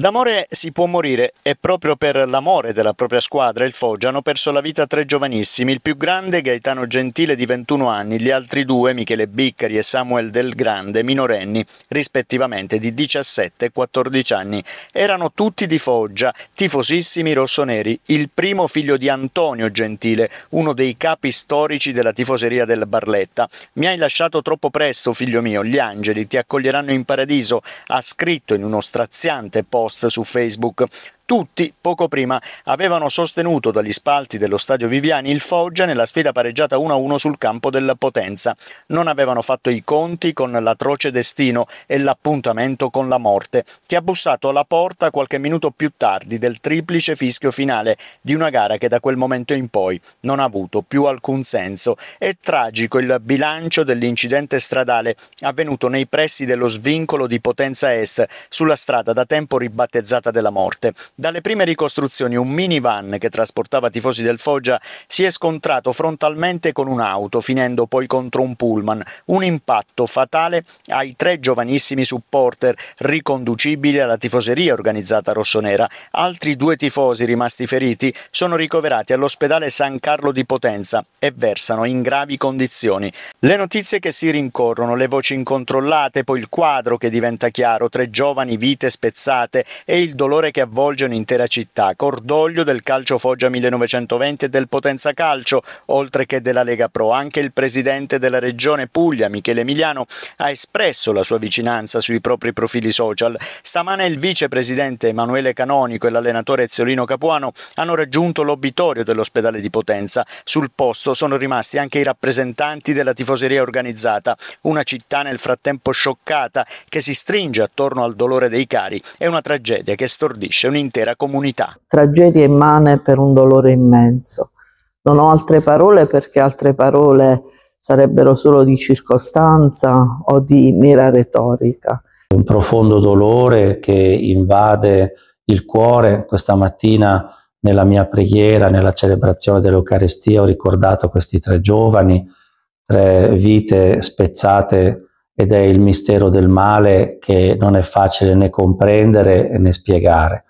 D'amore si può morire e proprio per l'amore della propria squadra il Foggia hanno perso la vita tre giovanissimi, il più grande Gaetano Gentile di 21 anni, gli altri due Michele Biccari e Samuel Del Grande minorenni, rispettivamente di 17 e 14 anni. Erano tutti di Foggia, tifosissimi rossoneri, il primo figlio di Antonio Gentile, uno dei capi storici della tifoseria del Barletta. Mi hai lasciato troppo presto, figlio mio, gli angeli ti accoglieranno in paradiso, ha scritto in uno straziante post post su Facebook tutti, poco prima, avevano sostenuto dagli spalti dello stadio Viviani il Foggia nella sfida pareggiata 1-1 sul campo della Potenza. Non avevano fatto i conti con l'atroce destino e l'appuntamento con la morte, che ha bussato alla porta qualche minuto più tardi del triplice fischio finale di una gara che da quel momento in poi non ha avuto più alcun senso. È tragico il bilancio dell'incidente stradale avvenuto nei pressi dello svincolo di Potenza Est, sulla strada da tempo ribattezzata della morte. Dalle prime ricostruzioni un minivan che trasportava tifosi del Foggia si è scontrato frontalmente con un'auto, finendo poi contro un pullman, un impatto fatale ai tre giovanissimi supporter, riconducibili alla tifoseria organizzata rossonera. Altri due tifosi rimasti feriti sono ricoverati all'ospedale San Carlo di Potenza e versano in gravi condizioni. Le notizie che si rincorrono, le voci incontrollate, poi il quadro che diventa chiaro, tre giovani vite spezzate e il dolore che avvolge intera città, cordoglio del calcio Foggia 1920 e del Potenza Calcio, oltre che della Lega Pro. Anche il presidente della regione Puglia, Michele Emiliano, ha espresso la sua vicinanza sui propri profili social. Stamane il vicepresidente Emanuele Canonico e l'allenatore Ezzolino Capuano hanno raggiunto l'obitorio dell'ospedale di Potenza. Sul posto sono rimasti anche i rappresentanti della tifoseria organizzata, una città nel frattempo scioccata che si stringe attorno al dolore dei cari. È una tragedia che stordisce un'intera dell'intera comunità. Tragedia immane per un dolore immenso. Non ho altre parole perché altre parole sarebbero solo di circostanza o di mera retorica. Un profondo dolore che invade il cuore. Questa mattina nella mia preghiera, nella celebrazione dell'Eucaristia, ho ricordato questi tre giovani, tre vite spezzate ed è il mistero del male che non è facile né comprendere né spiegare.